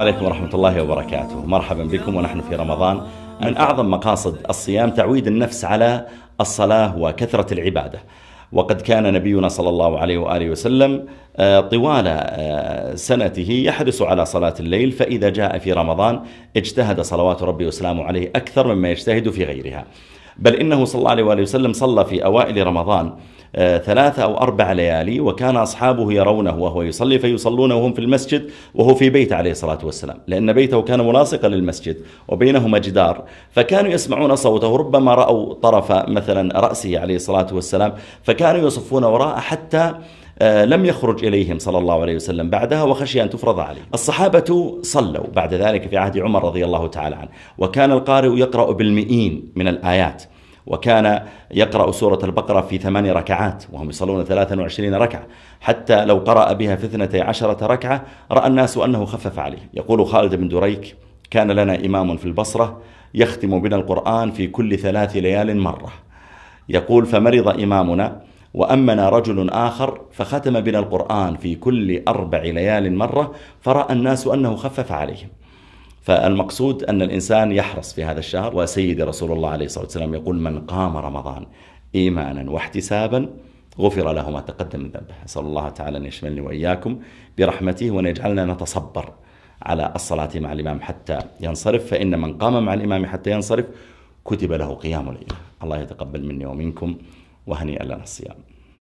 عليكم ورحمة الله وبركاته مرحبا بكم ونحن في رمضان من أعظم مقاصد الصيام تعويد النفس على الصلاة وكثرة العبادة وقد كان نبينا صلى الله عليه وآله وسلم آه، طوال آه، سنته يحرص على صلاة الليل فإذا جاء في رمضان اجتهد صلوات ربي وسلامه عليه أكثر مما يجتهد في غيرها بل إنه صلى الله عليه وآله وسلم صلى في أوائل رمضان آه، ثلاثة أو أربع ليالي وكان أصحابه يرونه وهو يصلي فيصلون وهم في المسجد وهو في بيت عليه الصلاة والسلام لأن بيته كان ملاصقا للمسجد وبينهما جدار فكانوا يسمعون صوته ربما رأوا طرف مثلا رأسه عليه الصلاة والسلام فكانوا يصفون وراءه حتى آه، لم يخرج إليهم صلى الله عليه وسلم بعدها وخشي أن تفرض عليه الصحابة صلوا بعد ذلك في عهد عمر رضي الله تعالى عنه وكان القارئ يقرأ بالمئين من الآيات وكان يقرأ سورة البقرة في ثمان ركعات وهم يصلون 23 ركعة حتى لو قرأ بها في 12 ركعة رأى الناس أنه خفف عليه يقول خالد بن دريك كان لنا إمام في البصرة يختم بنا القرآن في كل ثلاث ليال مرة يقول فمرض إمامنا وأمنا رجل آخر فختم بنا القرآن في كل أربع ليال مرة فرأى الناس أنه خفف عليهم فالمقصود أن الإنسان يحرص في هذا الشهر وسيدي رسول الله عليه الصلاة والسلام يقول من قام رمضان إيمانا واحتسابا غفر له ما تقدم من ذنبه أسأل الله تعالى أن يشملني وإياكم برحمته وأن يجعلنا نتصبر على الصلاة مع الإمام حتى ينصرف فإن من قام مع الإمام حتى ينصرف كتب له قيام الليل الله يتقبل مني ومنكم وهنيئا لنا الصيام